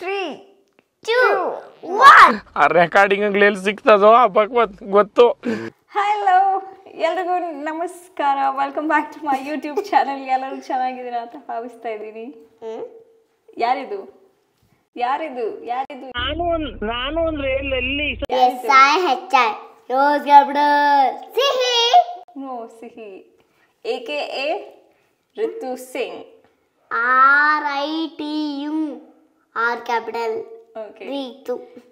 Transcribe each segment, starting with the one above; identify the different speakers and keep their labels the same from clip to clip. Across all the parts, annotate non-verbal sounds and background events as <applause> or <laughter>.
Speaker 1: three two one ಆ recording ಆಗ್ಲಿ ಎಲ್ಲಿ ಸಿಗ್ತದೋ ಆ ಭಗವತ್ ಗೊತ್ತು ಹಲೋ ಎಲ್ರಿಗೂ ನಮಸ್ಕಾರ welcome back to my YouTube channel ಎಲ್ಲರೂ ಚೆನ್ನಾಗಿದ್ದೀರಾ ಅಂತ ಭಾವಿಸ್ತಾ ಇದ್ದೀನಿ ಯಾರಿದು ಯಾರಿದು ಯಾರಿದು ನಾನು ಒಂದ್ ನಾನು ಒಂದ್ ರೇಲ್ ಎಲ್ಲಿ ರೋಸ್ ಸಿಹಿ ನೋ ಸಿಹಿ A K A Ritu Singh R I T U R capital okay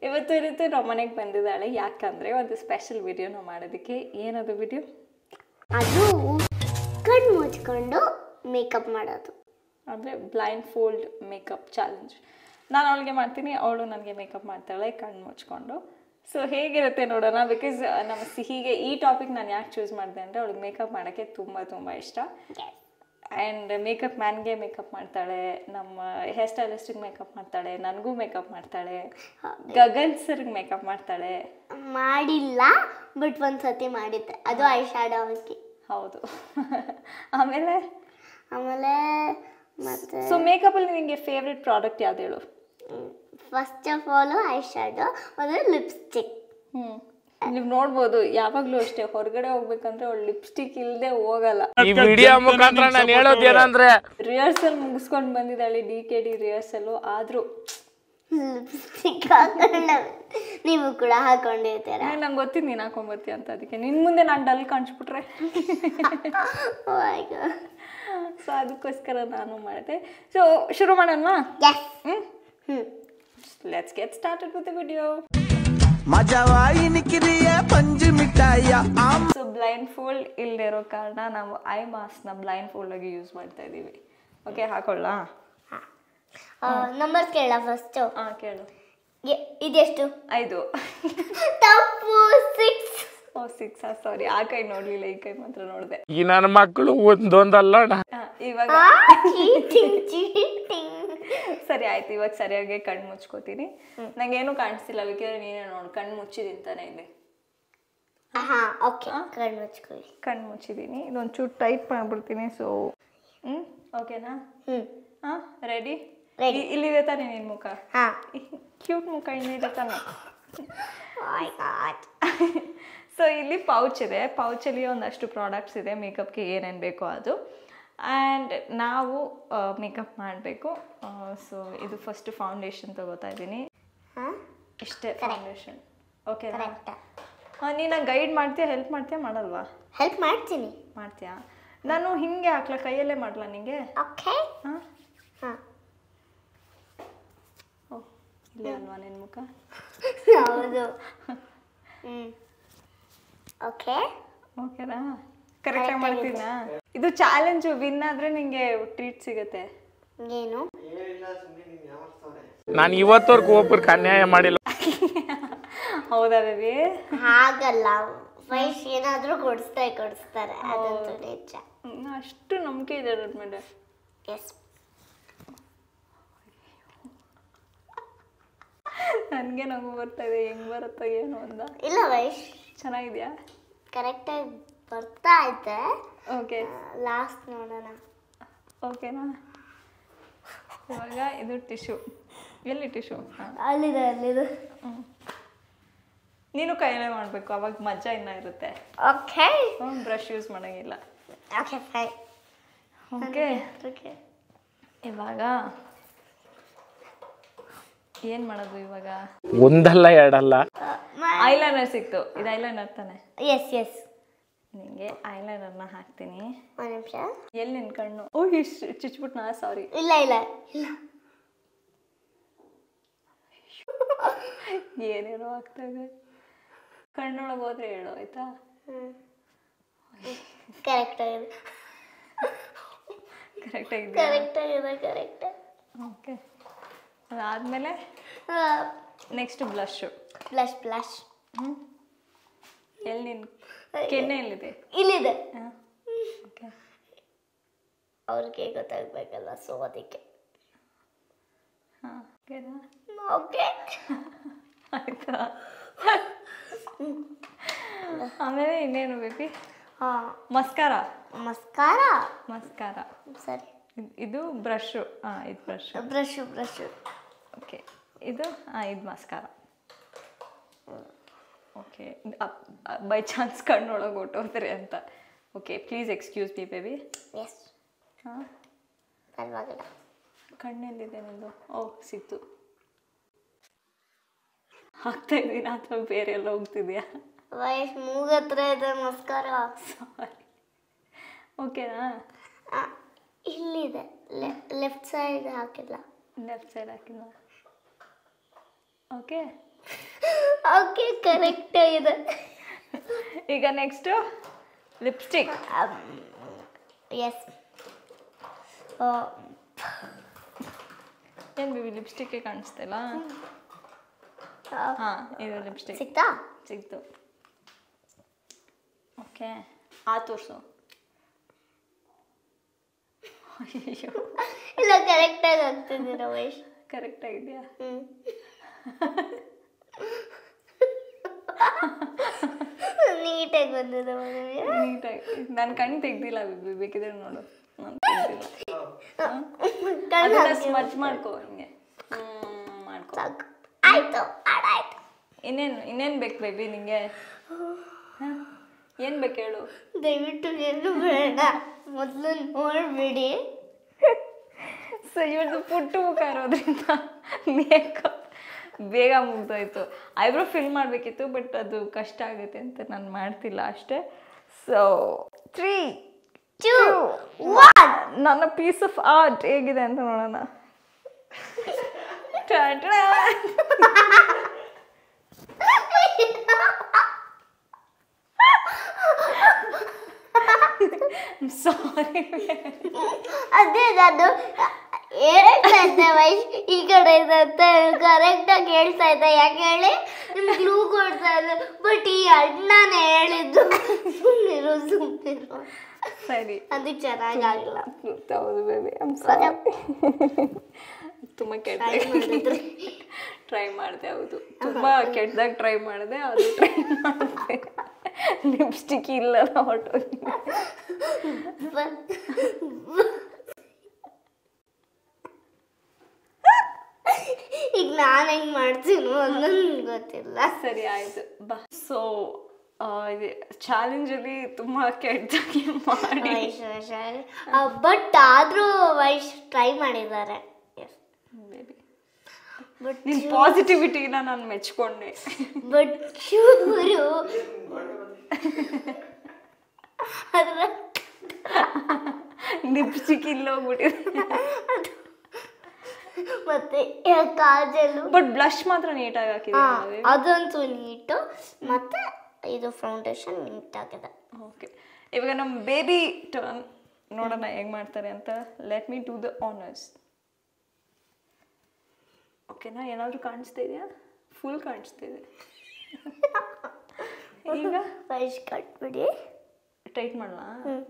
Speaker 1: ಇವತ್ತು ಇರುತ್ತೆ ನಮ್ಮ ಮನೆಗೆ ಬಂದಿದ್ದಾಳೆ ಯಾಕಂದ್ರೆ ಒಂದು ಸ್ಪೆಷಲ್ ವಿಡಿಯೋ ನಾವು ಮಾಡೋದಕ್ಕೆ ಏನದು ವಿಡಿಯೋ ಅದು ಕಣ್ಣು ಮುಚ್ಕೊಂಡು ಮೇಕಪ್ ಮಾಡೋದು ಅಂದರೆ ಬ್ಲೈಂಡ್ ಫೋಲ್ಡ್ ಮೇಕಪ್ ಚಾಲೆಂಜ್ ನಾನು ಅವಳಿಗೆ ಮಾಡ್ತೀನಿ ಅವಳು ನನಗೆ ಮೇಕಪ್ ಮಾಡ್ತಾಳೆ ಕಣ್ಣು ಮುಚ್ಕೊಂಡು ಸೊ ಹೇಗಿರುತ್ತೆ ನೋಡೋಣ ಬಿಕಾಸ್ ನಮ್ಮ ಸಿಹಿಗೆ ಈ ಟಾಪಿಕ್ ನಾನು ಯಾಕೆ ಚೂಸ್ ಮಾಡಿದೆ ಅಂದರೆ ಅವಳಿಗೆ ಮೇಕಪ್ ಮಾಡೋಕ್ಕೆ ತುಂಬ ತುಂಬ ಇಷ್ಟ ಆ್ಯಂಡ್ ಮೇಕಪ್ ಮ್ಯಾನ್ಗೆ ಮೇಕಪ್ ಮಾಡ್ತಾಳೆ ನಮ್ಮ ಹೇರ್ ಸ್ಟೈಲಿಸ್ಟಿಗೆ ಮೇಕಪ್ ಮಾಡ್ತಾಳೆ ನನಗೂ ಮೇಕಪ್ ಮಾಡ್ತಾಳೆ ಗಗನ್ ಸರ್ಗೆ ಮೇಕಪ್ ಮಾಡ್ತಾಳೆ ಮಾಡಿಲ್ಲ ಬಟ್ ಒಂದು ಸತಿ ಮಾಡಿದ್ದೆ ಅದು ಐ ಶಾಡೋ ಹಾಕಿ ಹೌದು <laughs> ಆಮೇಲೆ ಆಮೇಲೆ ಮತ್ತೆ ಸೊ ಮೇಕಪ್ಪಲ್ಲಿ ನಿಮಗೆ ಫೇವ್ರೆಟ್ ಪ್ರಾಡಕ್ಟ್ ಯಾವ್ದು ಹೇಳು first of all eye shadow ಅಂದರೆ ಲಿಪ್ಸ್ಟಿಕ್ ಹ್ಞೂ ನೀವು ನೋಡ್ಬೋದು ಯಾವಾಗ್ಲೂ ಅಷ್ಟೇ ಹೊರಗಡೆ ಹೋಗ್ಬೇಕಂದ್ರೆ ಅವ್ಳು ಲಿಪ್ಸ್ಟಿಕ್ ಇಲ್ಲದೆ ಹೋಗಲ್ಲ ಈ ವಿಡಿಯೋ ಮುಖಾಂತರ ನಾನು ಹೇಳೋದು ಏನಂದ್ರೆ ರಿಹರ್ಸಲ್ ಮುಗಿಸ್ಕೊಂಡು ಬಂದಿದ್ದಾಳೆ ಡಿ ಕೆ ಡಿ ರಿಹರ್ಸಲ್ ಆದ್ರೂ ನೀವು ಕೂಡ ಹಾಕೊಂಡಿರ್ತೀರ ನಂಗೆ ಗೊತ್ತಿದ್ದು ನೀನು ಹಾಕೊಂಬರ್ತೀಯ ಅಂತ ಅದಕ್ಕೆ ನಿನ್ನ ಮುಂದೆ oh ನಾನು ಡಲ್ ಕಾಣಿಸ್ಬಿಟ್ರೆ ಸೊ ಅದಕ್ಕೋಸ್ಕರ ನಾನು ಮಾಡಿದೆ ಸೊ ಶುರು ಮಾಡೋಣ let's get started with video ಮಜಾ ವಾಯಿ ಪಂಜಿ ಮಿಠಾಯ ಸೊ ಬ್ಲೈಂಡ್ ಫೋಲ್ಡ್ ಇಲ್ದಿರೋ ಇರೋ ಕಾರಣ ನಾವು ಐ ಮಾಸ್ಕ್ನ ಬ್ಲೈಂಡ್ ಫೋಲ್ಡ್ ಆಗಿ ಯೂಸ್ ಮಾಡ್ತಾ ಇದ್ದೀವಿ ಓಕೆ ಹಾಕೊಳ್ಳ ನಂಬರ್ ಕೇಳ ಫಸ್ಟ್ ಹಾಂ ಕೇಳು ಇದೆಷ್ಟು ಐದು ತಪ್ಪು ಸಿಕ್ಸ್ ಓ ಸಿಕ್ಸ್ ಸಾರಿ ಆ ಕೈ ನೋಡ್ಲಿಲ್ಲ ಈ ಕೈ ಮಾತ್ರ ನೋಡಿದೆ ಈ ನನ್ನ ಮಕ್ಕಳು ಒಂದೊಂದಲ್ಲ ಇವಾಗ ಸರಿ ಆಯ್ತು ಇವಾಗ ಸರಿಯಾಗಿ ಕಣ್ಣು ಮುಚ್ಕೋತೀನಿ ನಂಗೇನು ಕಾಣಿಸ್ತಿಲ್ಲ ಬೇಕಿದ್ರೆ ನೀನೇ ನೋಡು ಕಣ್ಣು ಮುಚ್ಚಿದಿಂತಾನೆ ಇದೆ ಓಕೆ ಕಣ್ಣು ಮುಚ್ಚಿದ್ದೀನಿ ಇದೊಂದು ಚೂರು ಟೈಟ್ ಮಾಡ್ಬಿಡ್ತೀನಿ ಸೊ ಹ್ಞೂ ಓಕೆನಾ ಹಾಂ ರೆಡಿ ಇಲ್ಲಿದೆ ತಾನೆ ನಿನ್ನ ಮುಖ ಕ್ಯೂಟ್ ಮುಖ ಇಲ್ಲಿದೆ ತಾನೆ ಸೊ ಇಲ್ಲಿ ಪೌಚ್ ಇದೆ ಪೌಚಲ್ಲಿ ಒಂದಷ್ಟು ಪ್ರಾಡಕ್ಟ್ಸ್ ಇದೆ ಮೇಕಪ್ಗೆ ಏನೇನು ಬೇಕೋ ಅದು ಆ್ಯಂಡ್ ನಾವು ಮೇಕಪ್ ಮಾಡಬೇಕು ಸೊ ಇದು ಫಸ್ಟ್ ಫೌಂಡೇಶನ್ ತಗೋತಾ ಇದ್ದೀನಿ ಇಷ್ಟೇ ಫೌಂಡೇಶನ್ ಓಕೆ ನೀನು ಗೈಡ್ ಮಾಡ್ತೀಯಾ ಹೆಲ್ಪ್ ಮಾಡ್ತೀಯಾ ಮಾಡಲ್ವಾ ಹೆಲ್ಪ್ ಮಾಡ್ತೀನಿ ಮಾಡ್ತೀಯಾ ನಾನು ಹಿಂಗೆ ಹಾಕ್ಲ ಕೈಯಲ್ಲೇ ಮಾಡ್ಲಾ ನಿಂಗೆ ಓಕೆ ಹಾಂ ಹಾಂ ಓ ಅಲ್ವಾ ನಿನ್ನ ಮುಖ <laughs> ಹೌದು ಹ್ಞೂ ಓಕೆ ಓಕೆನಾ
Speaker 2: ಕರೆಕ್ಟಾಗಿ ಮಾಡ್ತೀನಾ
Speaker 1: ಇದು ಚಾಲೆಂಜು ವಿನ್ ಆದರೆ ನಿಂಗೆ ಟ್ರೀಟ್ ಸಿಗುತ್ತೆ ಏನು ನಾನು ಇವತ್ತವರೆಗೂ ಒಬ್ಬರಿಗೆ ಅನ್ಯಾಯ ಮಾಡಿಲ್ಲ <laughs> ಹೌದಾ ಬೇಬಿ ಹಾಗಲ್ಲ ವೈಸ್ ಏನಾದರೂ ಕೊಡಿಸ್ತಾ ಕೊಡಿಸ್ತಾರೆ ಅದಂತೂ ನಿಜ ಅಷ್ಟು ನಂಬಿಕೆ ಇದೆ ಅದ್ರ ಮೇಲೆ ಎಸ್ ನನಗೆ ನಗು ಬರ್ತಾ ಇದೆ ಹೆಂಗ್ ಬರುತ್ತೋ ಏನು ಅಂದ ಇಲ್ಲ ವೈಶ್ ಚೆನ್ನಾಗಿದ್ಯಾ ಕರೆಕ್ಟಾಗಿ ಬರ್ತಾ ಐತೆ ಓಕೆ ಲಾಸ್ಟ್ ನೋಡೋಣ ಓಕೆನಾ ಇವಾಗ ಇದು ಟಿಶ್ಯೂ ಎಲ್ಲಿ ಟಿಶ್ಯೂ ಅಲ್ಲಿದೆ ಅಲ್ಲಿದೆ ಹ್ಞೂ ನೀನು ಕೈಯಲ್ಲೇ ಮಾಡಬೇಕು ಅವಾಗ ಮಜಾ ಇನ್ನ ಇರುತ್ತೆ ಓಕೆ ಹ್ಞೂ ಬ್ರಷ್ ಯೂಸ್ ಮಾಡೋಂಗಿಲ್ಲ ಓಕೆ ಫೈ ಓಕೆ ಓಕೆ ಇವಾಗ ಏನ್ ಮಾಡೋದು ಇವಾಗ ಒಂದಲ್ಲ ಎರಡಲ್ಲ ಐಲೈನರ್ ಸಿಕ್ತು ಇದು ಐಲೈನರ್ ತಾನೆ ಎಸ್ ಎಸ್ ನಿಂಗೆ ಐಲೈನರ್ನ ಹಾಕ್ತೀನಿ ಒಂದು ನಿಮಿಷ ಎಲ್ಲಿ ನಿನ್ ಕಣ್ಣು ಓ ಇಷ್ಟು ನಾ ಸಾರಿ ಇಲ್ಲ ಇಲ್ಲ ಇಲ್ಲ ಏನೇನೋ ಆಗ್ತಾ ಇದೆ ಕಣ್ಣೊಳಗೆ ಹೋದ್ರೆ ಹೇಳು ಆಯ್ತಾ ಕರೆಕ್ಟ್ <laughs> ಆಗಿದೆ ಕರೆಕ್ಟ್ ಆಗಿದೆ ಕರೆಕ್ಟ್ ಆಗಿದೆ correct okay next blush blush blush ಎಲ್ಲಿ ನಿನ್ ಕೆನ್ನೆ ಎಲ್ಲಿದೆ ಇಲ್ಲಿದೆ ಅವ್ರಿಗೆ ಗೊತ್ತಾಗಬೇಕಲ್ಲ ಸೊ ಅದಕ್ಕೆ ಹಾಂ ಓಕೆ <laughs> ಆಯ್ತಾ <laughs> ಆಮೇಲೆ ಇನ್ನೇನು ಬೇಬಿ ಮಸ್ಕಾರ ಮಸ್ಕಾರ ಮಸ್ಕಾರ ಸರಿ ಇದು ಬ್ರಷು ಹಾಂ ಇದು ಬ್ರಷ್ ಬ್ರಷು ಬ್ರಷು ಓಕೆ ಇದು ಹಾಂ ಇದು ಮಸ್ಕಾರ ಓಕೆ ಬೈ ಚಾನ್ಸ್ ಕಣ್ಣೊಳಗೆ ಹೊಟ್ಟೋದ್ರಿ ಅಂತ okay please excuse me baby yes ಹಾಂ ಪರವಾಗಿಲ್ಲ ಕಣ್ಣೆಲ್ಲಿದೆ ನಿಂದು ಓ ಸಿಕ್ತು ಹಾಕ್ತಾ ಇದ್ದೀನಾ ಅಥವಾ ಬೇರೆ ಎಲ್ಲ ಹೋಗ್ತಿದ್ಯಾ ವಯಸ್ಸು ಮೂಗತ್ರ ಇದೆ ಮಸ್ಕಾರ ಸಾರಿ ಓಕೆನಾ ಇಲ್ಲಿದೆ ಲೆಫ್ಟ್ ಸೈಡ್ ಹಾಕಿಲ್ಲ ಲೆಫ್ಟ್ ಸೈಡ್ ಹಾಕಿಲ್ಲ ಓಕೆ ಓಕೆ ಕರೆಕ್ಟ್ ಇದೆ ಈಗ ನೆಕ್ಸ್ಟು ಲಿಪ್ಸ್ಟಿಕ್ ಎಸ್ ಏನು ಬಿ ಲಿಪ್ಸ್ಟಿಕ್ಕೇ ಕಾಣಿಸ್ತಿಲ್ಲ ಹಾಂ ಇದು ಲಿಪ್ಸ್ಟಿಕ್ ಸಿಕ್ತಾ ಸಿಕ್ತು ಓಕೆ ಆ ತೋರಿಸು ಅಯ್ಯೋ ಇಲ್ಲ ಕರೆಕ್ಟಾಗಿ ಆಗ್ತಿದೆ ರಮೇಶ್ ಕರೆಕ್ಟಾಗಿದೆಯಾ ನೀಟಾಗಿ ಬಂದಿದೆ ನೀಟಾಗಿ ನಾನು ಕಣ್ಣು ತೆಗ್ದಿಲ್ಲ ಬೇಕಿದ್ರೆ ನೋಡು ನಾನು ಸ್ಮಚ್ ಮಾಡ್ಕೋ ಹಂಗೆ ಮಾಡ್ಕೋ ಆಯ್ತು ಇನ್ನೇನು ಇನ್ನೇನು ಬೇಕು ಬೇಬಿ ನಿಮಗೆ ಏನು ಬೇಕು ಹೇಳು ದಯವಿಟ್ಟು ಏನು ಬೇಡ ಮೊದಲು ನೋಡಬೇಡಿ ಸೊ ಇವ್ರದ್ದು ಪುಟ್ಟು ಮುಖ ಇರೋದ್ರಿಂದ ಮೇಕಪ್ ಬೇಗ ಮುಗ್ದೋಯ್ತು ಐಬ್ರೋ ಫಿಲ್ ಮಾಡಬೇಕಿತ್ತು ಬಟ್ ಅದು ಕಷ್ಟ ಆಗುತ್ತೆ ಅಂತ ನಾನು ಮಾಡ್ತಿಲ್ಲ ಅಷ್ಟೇ ಸೊ ತ್ರೀ ಟೂ ಒನ್ ನನ್ನ ಪೀಸ್ ಆಫ್ ಆರ್ಟ್ ಹೇಗಿದೆ ಅಂತ ನೋಡೋಣ <laughs> <laughs> ಸಾರಿ ಅದೇ ನಾನು ಎರಡನೇ ವಯಸ್ಸು ಈ ಕಡೆ ಇರುತ್ತೆ ಕರೆಕ್ಟಾಗಿ ಹೇಳ್ತಾ ಇದ್ದೆ ಯಾಕೆ ಹೇಳಿ ನಿಮ್ಗೆ ಗ್ಲೂ ಕೊಡ್ತಾ ಇದ್ದೆ ಬಟ್ ಈ ಅಣ್ಣನೇ ಹೇಳಿದ್ದು ಸುಮ್ಮನಿರು ಸುಮ್ಮನಿರು ಸರಿ ಅದು ಚೆನ್ನಾಗಾಗಲ್ಲ ಹೌದು ಬೇಬಿ ಐಮ್ ಸಾರಿ ತುಂಬ ಕೆಟ್ಟ ಟ್ರೈ ಮಾಡಿದೆ ಹೌದು ತುಂಬ ಕೆಟ್ಟದಾಗ ಟ್ರೈ ಮಾಡಿದೆ ಅದು ಟ್ರೈ ಮಾಡಿದೆ ಲಿಪ್ಸ್ಟಿಕ್ ಇಲ್ಲ ಈಗ ನಾನು ಹೆಂಗ್ ಮಾಡ್ತೀನೋ ಅನ್ನೋದು ಗೊತ್ತಿಲ್ಲ ಸರಿ ಆಯ್ತು ಬಾ ಸೊ ಚಾಲೆಂಜಲ್ಲಿ ತುಂಬಾ ಕೆಟ್ಟ ಮಾಡಿ ಬಟ್ ಆದರೂ ವೈಶ್ ಟ್ರೈ ಮಾಡಿದ್ದಾರೆ ಬಟ್ ನಿನ್ನ ಪಾಸಿಟಿವಿಟಿನ ನಾನು ಮೆಚ್ಕೊಂಡೆ ಬಟ್ ಚೂರು ಅದರ ಲಿಪ್ಸ್ಟಿಕ್ ಇಲ್ಲ ಹೋಗ್ಬಿಟ್ಟಿದೆ ಮತ್ತೆ ಕಾಜಲು ಬಟ್ ಬ್ಲಷ್ ಮಾತ್ರ ನೀಟಾಗಿ ಹಾಕಿದ್ದೀವಿ ಅದಂತೂ ನೀಟು ಮತ್ತೆ ಇದು ಫೌಂಡೇಶನ್ ಆಗಿದೆ ಓಕೆ ಇವಾಗ ನಮ್ಮ ಬೇಬಿ ಟರ್ನ್ ನೋಡೋಣ ಹೆಂಗ್ ಮಾಡ್ತಾರೆ ಅಂತ let me to the honours ಓಕೆನಾ ಏನಾದರೂ ಕಾಣಿಸ್ತಾ ಇದೆಯಾ ಫುಲ್ ಕಾಣಿಸ್ತಿದೆ <laughs> ಈಗ ಪೈಸ್ ಕಟ್ಬಿಡಿ ಟೈಟ್ ಹ್ಮ್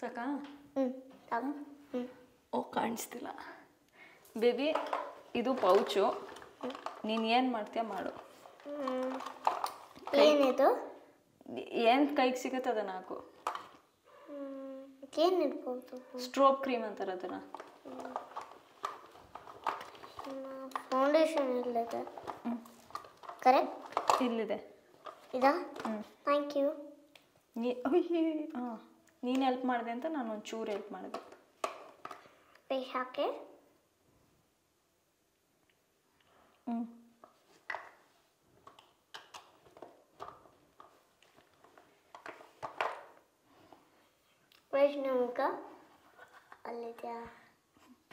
Speaker 1: ಸಾಕಾ ಹ್ಞೂ ಓ ಕಾಣಿಸ್ತಿಲ್ಲ ಬೇಬಿ ಇದು ಪೌಚು ನೀನು ಏನು ಮಾಡ್ತೀಯ ಮಾಡು ಏನಿದು ಏನು ಕೈಗೆ ಸಿಗುತ್ತೆ ಅದನ್ನು ಹಾಕು ಏನು ಸ್ಟ್ರೋಪ್ ಕ್ರೀಮ್ ಅಂತಾರೆ ಅದನ್ನು ಫೌಂಡೇಶನ್ ಇಲ್ಲದೆ ಕರೆಕ್ಟ್ ಇಲ್ಲಿದೆ ಇದಾ ಥ್ಯಾಂಕ್ ಯು ನೀ ಹಾಂ ನೀನು ಹೆಲ್ಪ್ ಮಾಡಿದೆ ಅಂತ ನಾನು ಒಂದು ಚೂರು ಹೆಲ್ಪ್ ಮಾಡಿದೆ ಪೇಸ್ ಹಾಕಿ ಹ್ಞೂ ವೈಷ್ಣವಕ ಅಲ್ಲಿದೆಯಾ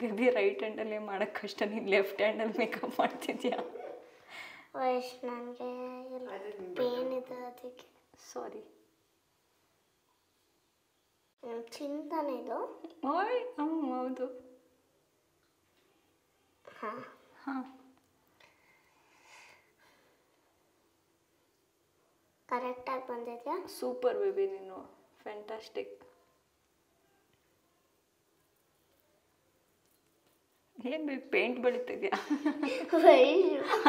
Speaker 1: ಬೇಬಿ ರೈಟ್ ಹ್ಯಾಂಡಲ್ಲೇ ಮಾಡೋಕ್ಕೆ ಕಷ್ಟ ನೀನು ಲೆಫ್ಟ್ ಹ್ಯಾಂಡಲ್ಲಿ ಮೇಕಪ್ ಮಾಡ್ತಿದ್ಯಾ ವಯಸ್ಸು ನನಗೆ ಪೇನ್ ಇದೆ ಅದಕ್ಕೆ ಸಾರಿ ಚಿಂತನೆ ಇದು ಓಯ್ ಹ್ಞೂ ಹೌದು ಹಾಂ ಹಾಂ ಕರೆಕ್ಟಾಗಿ ಬಂದಿದೆಯಾ ಸೂಪರ್ ಬೇಬಿ ನೀನು ಫ್ಯಾಂಟಾಸ್ಟಿಕ್ ಏನು ಬೇಕು ಪೇಂಟ್ ಬೆಳೀತಿದ್ಯಾ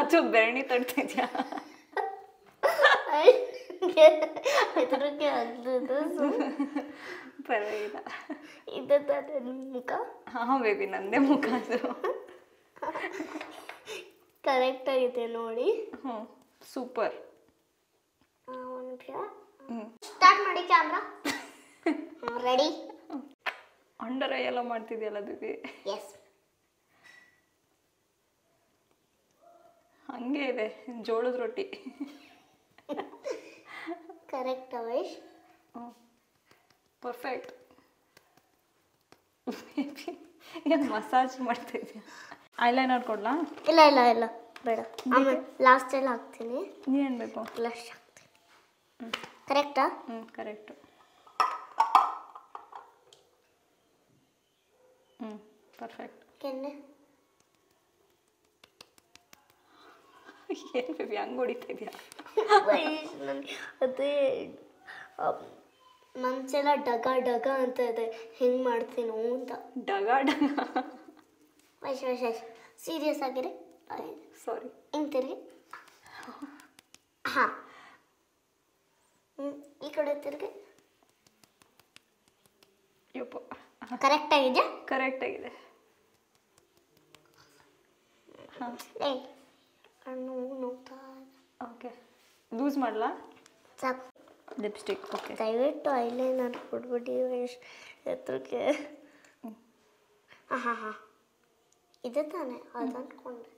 Speaker 1: ಅಥವಾ ಬೆರಣಿ ತಡ್ತಿದ್ಯಾ ಪರವಾಗಿಲ್ಲ ಇದೆ ತಾನೇ ಮುಖ ಹಾಂ ಬೇಬಿ ನಂದೇ ಮುಖ ಅದು ಕರೆಕ್ಟ್ ಆಗಿದೆ ನೋಡಿ ಹ್ಞೂ ಸೂಪರ್ ಸ್ಟಾರ್ಟ್ ಮಾಡಿ ಕ್ಯಾಮ್ರಾ ರೆಡಿ ಅಂಡರ್ ಐ ಎಲ್ಲ ಮಾಡ್ತಿದ್ಯಲ್ಲ ಬೇಬಿ ಎಸ್ ಹಂಗೆ ಇದೆ ಜೋಳದ ರೊಟ್ಟಿ ಕರೆಕ್ಟ್ ಅವೇಶ್ ಹ್ಞೂ ಪರ್ಫೆಕ್ಟ್ ಏನು ಮಸಾಜ್ ಮಾಡ್ತಾ ಇದೆಯಾ ಐಲೈನರ್ ಕೊಡ್ಲಾ ಇಲ್ಲ ಇಲ್ಲ ಇಲ್ಲ ಬೇಡ ಆಮೇಲೆ ಎಲ್ಲ ಹಾಕ್ತೀನಿ ಏನು ಬೇಕು ಲಾಸ್ಟ್ ಹಾಕ್ತೀನಿ ಹ್ಞೂ ಕರೆಕ್ಟಾ ಹ್ಞೂ ಕರೆಕ್ಟು ಹ್ಞೂ ಪರ್ಫೆಕ್ಟ್ ಕೆನ್ನೆ <laughs> ಏನು ಬೇಬಿ ಹಂಗೆ ಹೊಡಿತಾ ಅದೇ ಮಂಚೆಲ್ಲ ಡಗ ಡಗ ಅಂತ ಇದೆ ಹೆಂಗೆ ಮಾಡ್ತೀನೋ ಅಂತ ಡಗ ಡಗ ವಶ್ ವಶ್ ಸೀರಿಯಸ್ ಸೀರಿಯಸ್ ಆಗಿರಿ ಸಾರಿ ಹಿಂಗೆ ತಿರುಗಿ ಹಾಂ ಈ ಕಡೆ ತಿರುಗಿ ಕರೆಕ್ಟ್ ಆಗಿದೆಯಾ ಕರೆಕ್ಟ್ ಆಗಿದೆ ಅನ್ನೋ ನೋಡ್ತಾ ಓಕೆ ಲೂಸ್ ಮಾಡಲಾ ಸಾಕು ಲಿಪ್ಸ್ಟಿಕ್ ಓಕೆ ದಯವಿಟ್ಟು ಐಲೈನರ್ ಕೊಟ್ಬಿಟ್ಟು ಎತ್ತರಕ್ಕೆ ಹಾಂ ಹಾಂ ಇದೆ ತಾನೆ ಅದು ಅಂದ್ಕೊಂಡೆ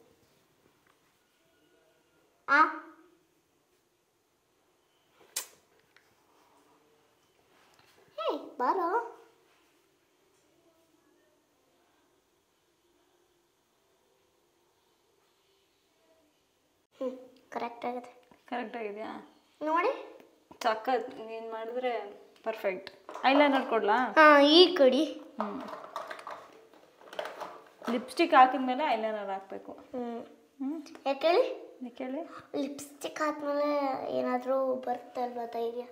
Speaker 1: ಆ ಬಾರೋ ಕರೆಕ್ಟ್ ಆಗಿದೆ ಕರೆಕ್ಟ್ ಆಗಿದೆಯಾ ನೋಡಿ ಸಖತ್ ನೀನು ಮಾಡಿದ್ರೆ ಪರ್ಫೆಕ್ಟ್ ಐಲೈನರ್ ಕೊಡ್ಲಾ ಹಾಂ ಈ ಕಡಿ ಹ್ಞೂ ಲಿಪ್ಸ್ಟಿಕ್ ಹಾಕಿದ್ಮೇಲೆ ಐಲೈನರ್ ಹಾಕಬೇಕು ಹ್ಞೂ ಯಾಕೆ ಹೇಳಿ ಯಾಕೆ ಹೇಳಿ ಲಿಪ್ಸ್ಟಿಕ್ ಹಾಕಿದ್ಮೇಲೆ ಏನಾದರೂ ಬರುತ್ತೆ ಅಲ್ವಾ ಧೈರ್ಯ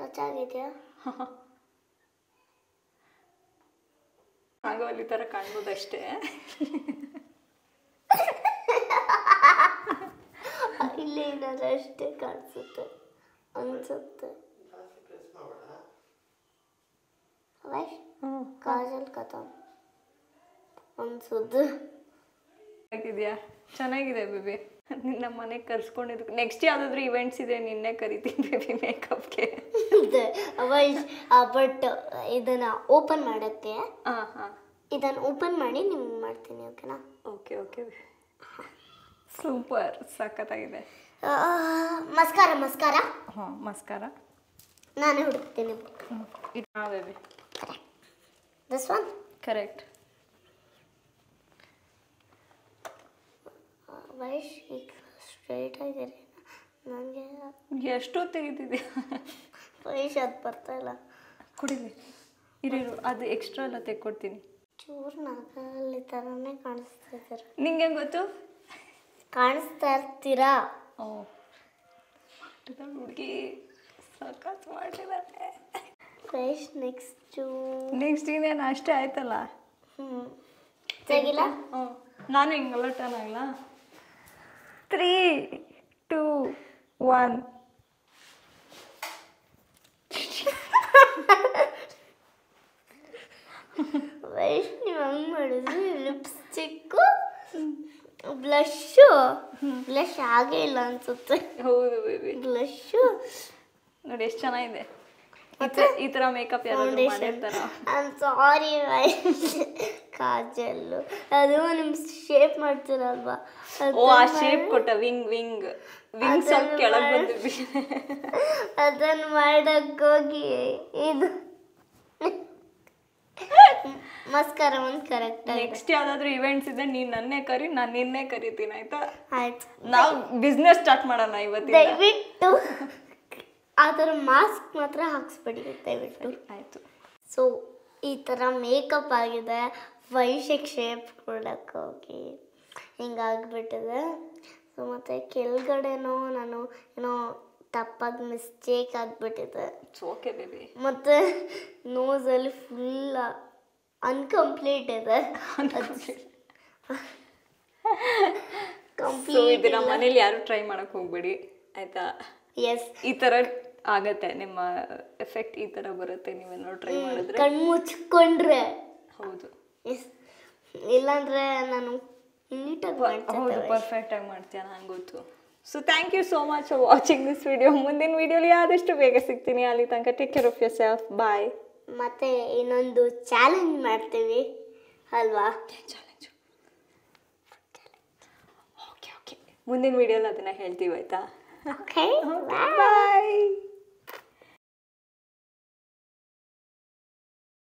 Speaker 1: ಟಚ್ ಆಗಿದೆಯಾ <laughs> ಅಲ್ಲಿ ಥರ ಕಾಣ್ಬೋದಷ್ಟೇ ಇಲ್ಲಿ ಅಷ್ಟೇ ಕಾಣಿಸುತ್ತೆ ಅನ್ಸುತ್ತೆ ಕಾಜಲ್ ಕಥ ಅನ್ಸುದು ಹೇಗಿದೆಯಾ ಚೆನ್ನಾಗಿದೆ ಬೇಬಿ ನಿನ್ನ ಮನೆಗೆ ಕರ್ಸ್ಕೊಂಡಿದ್ದು ನೆಕ್ಸ್ಟ್ ಯಾವುದಾದ್ರೂ ಇವೆಂಟ್ಸ್ ಇದೆ ನಿನ್ನೆ ಕರಿತೀನಿ ಬೇಬಿ ಮೇಕಪ್ಗೆ ಬಟ್ ಇದನ್ನ ಓಪನ್ ಮಾಡಕ್ಕೆ ಹಾ ಹಾ ಇದನ್ನು ಓಪನ್ ಮಾಡಿ ನಿಮ್ಗೆ ಮಾಡ್ತೀನಿ ಓಕೆನಾ ಓಕೆ ಓಕೆ ಸೂಪರ್ ಸಖತ್ತಾಗಿದೆ ಮಸ್ಕಾರ ಮಸ್ಕಾರ ಹಾಂ ಮಸ್ಕಾರ ನಾನೇ ಹುಡುಕ್ತೀನಿ ಬೇಬಿ ದಿಸ್ ಒನ್ ಕರೆಕ್ಟ್ ವೈಶ್ ಈಗ ಸ್ಟ್ರೈಟ್ ಆಗಿದೆ ನನಗೆ ಎಷ್ಟು ತೆಗಿತಿದೆ ವಯಸ್ಸು ಅದು ಬರ್ತಾ ಇಲ್ಲ ಕುಡಿಲಿ ಇರೋ ಅದು ಎಕ್ಸ್ಟ್ರಾ ಎಲ್ಲ ತೆಕ್ಕೊಡ್ತೀನಿ ಚೂರು ನಾಗಲ್ಲಿ ಥರನೇ ಕಾಣಿಸ್ತಿದ್ದೀರ ನಿಂಗೆ ಗೊತ್ತು ಕಾಣಿಸ್ತಾ ಇರ್ತೀರಾ ಓ ಹುಡುಗಿ ಸಖತ್ ಮಾಡಿದ್ದಾರೆ ಫ್ರೆಶ್ ನೆಕ್ಸ್ಟು ನೆಕ್ಸ್ಟ್ ಇನ್ನೇನು ಅಷ್ಟೇ ಆಯ್ತಲ್ಲ ಹ್ಞೂ ತೆಗಿಲ್ಲ ಹ್ಞೂ ನಾನು ಹಿಂಗಲ್ಲ ಟರ್ನ್ ಆಗಲ್ಲ ತ್ರೀ ಟೂ ಒನ್ ಎಷ್ಟು ನೀವು ಹಂಗೆ ಮಾಡಿದ್ರು ಲಿಪ್ಸ್ಟಿಕ್ಕು ಬ್ಲಶು ಬ್ಲಶ್ ಆಗೇ ಇಲ್ಲ ಅನ್ಸುತ್ತೆ ಹೌದು ಬೇಬಿ ಬ್ಲಶ್ಶು ನೋಡಿ ಎಷ್ಟು ಚೆನ್ನಾಗಿದೆ ಈ ಥರ ಮೇಕಪ್ ಯಾರಾದ್ರೂ ಮಾಡಿರ್ತಾರ ಸಾರಿ ಕಾಜಲ್ಲು ಅದು ನಿಮ್ಮ ಶೇಪ್ ಮಾಡ್ತೀರಲ್ವಾ ಓ ಆ ಶೇಪ್ ಕೊಟ್ಟ ವಿಂಗ್ ವಿಂಗ್
Speaker 2: ವಿಂಗ್ ಸ್ವಲ್ಪ ಕೆಳಗೆ ಬಂದು
Speaker 1: ಅದನ್ನು ಮಾಡೋಕ್ಕೋಗಿ ಇದು ಮಸ್ಕರ ಒಂದು ಕರೆಕ್ಟ್ ನೆಕ್ಸ್ಟ್ ಯಾವ್ದಾದ್ರು ಇವೆಂಟ್ಸ್ ಇದ್ರೆ ನೀನ್ ನನ್ನೇ ಕರಿ ನಾನು ನಿನ್ನೆ ಕರಿತೀನಿ ಆಯ್ತಾ ಆಯ್ತು ನಾವು ಬಿಸ್ನೆಸ್ ಸ್ಟಾರ್ಟ್ ಮಾಡೋಣ ಇವತ್ತು ದಯವಿಟ್ಟು ಅದರ ಮಾಸ್ಕ್ ಮಾತ್ರ ಹಾಕ್ಸ್ಬೇಡಿ ದಯವಿಟ್ಟು ಆಯ್ತು ಸೊ ಈ ಥರ ಮೇಕಪ್ ಆಗಿದೆ ವೈಶಕ್ ಶೇಪ್ ಕೊಡಕ್ಕೆ ಹೋಗಿ ಹಿಂಗಾಗ್ಬಿಟ್ಟಿದೆ ಸೊ ಮತ್ತು ಕೆಳಗಡೆನೋ ನಾನು ಏನೋ ತಪ್ಪಾಗಿ ಮಿಸ್ಟೇಕ್ ಆಗಿಬಿಟ್ಟಿದೆ ಓಕೆ ಬೇಬಿ ಮತ್ತು ನೋಸಲ್ಲಿ ಫುಲ್ಲ ಅನ್ಕಂಪ್ಲೀಟ್ ಇದೆ ಕಂಪ್ಲೀಟ್ ಇದೆ ನಮ್ಮ ಮನೇಲಿ ಯಾರು ಟ್ರೈ ಮಾಡಕ್ ಹೋಗ್ಬೇಡಿ ಆಯ್ತಾ ಎಸ್ ಈ ತರ ಆಗತ್ತೆ ನಿಮ್ಮ ಎಫೆಕ್ಟ್ ಈ ತರ ಬರುತ್ತೆ ನೀವೇನೋ ಟ್ರೈ ಮಾಡಿದ್ರೆ ಕಣ್ಣು ಮುಚ್ಕೊಂಡ್ರೆ ಹೌದು ಎಸ್ ಇಲ್ಲಾಂದ್ರೆ ನಾನು ನೀಟಾಗಿ ಹೌದು ಪರ್ಫೆಕ್ಟ್ ಆಗಿ ಮಾಡ್ತೀಯ ನಂಗೆ ಗೊತ್ತು so thank you so much for watching this video ಮುಂದಿನ ವಿಡಿಯೋಲಿ ಆದಷ್ಟು ಬೇಗ ಸಿಗ್ತೀನಿ ಅಲ್ಲಿ ತನಕ take care of yourself bye ಮತ್ತೆ ಇನ್ನೊಂದು ಚಾಲೆಂಜ್ ಮಾಡ್ತೀವಿ ಅಲ್ವಾ ಚಾಲೆಂಜು ಓಕೆ ಓಕೆ ಮುಂದಿನ ವಿಡಿಯೋಲಿ ಅದನ್ನು ಹೇಳ್ತೀವಿ ಆಯಿತಾ ಓಕೆ ಬಾಯ್